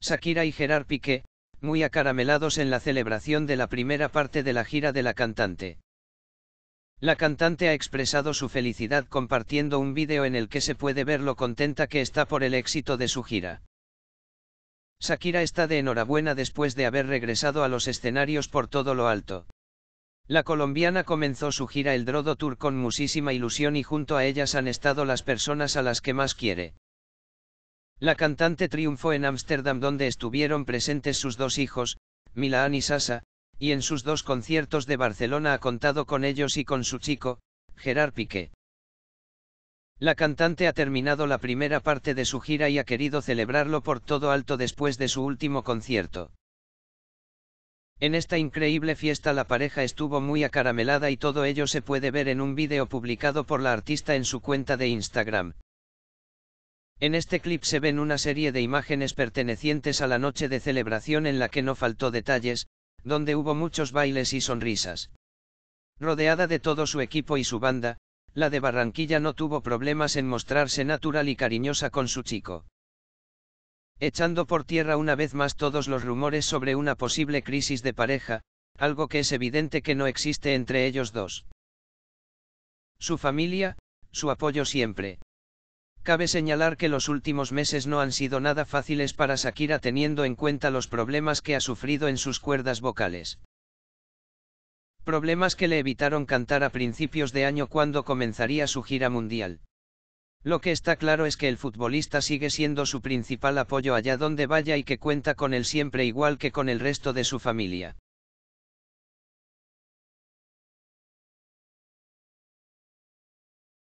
Shakira y Gerard Piqué, muy acaramelados en la celebración de la primera parte de la gira de la cantante. La cantante ha expresado su felicidad compartiendo un vídeo en el que se puede ver lo contenta que está por el éxito de su gira. Shakira está de enhorabuena después de haber regresado a los escenarios por todo lo alto. La colombiana comenzó su gira El Drodo Tour con muchísima ilusión y junto a ellas han estado las personas a las que más quiere. La cantante triunfó en Ámsterdam donde estuvieron presentes sus dos hijos, Milán y Sasa, y en sus dos conciertos de Barcelona ha contado con ellos y con su chico, Gerard Piqué. La cantante ha terminado la primera parte de su gira y ha querido celebrarlo por todo alto después de su último concierto. En esta increíble fiesta la pareja estuvo muy acaramelada y todo ello se puede ver en un vídeo publicado por la artista en su cuenta de Instagram. En este clip se ven una serie de imágenes pertenecientes a la noche de celebración en la que no faltó detalles, donde hubo muchos bailes y sonrisas. Rodeada de todo su equipo y su banda, la de Barranquilla no tuvo problemas en mostrarse natural y cariñosa con su chico. Echando por tierra una vez más todos los rumores sobre una posible crisis de pareja, algo que es evidente que no existe entre ellos dos. Su familia, su apoyo siempre. Cabe señalar que los últimos meses no han sido nada fáciles para Shakira teniendo en cuenta los problemas que ha sufrido en sus cuerdas vocales. Problemas que le evitaron cantar a principios de año cuando comenzaría su gira mundial. Lo que está claro es que el futbolista sigue siendo su principal apoyo allá donde vaya y que cuenta con él siempre igual que con el resto de su familia.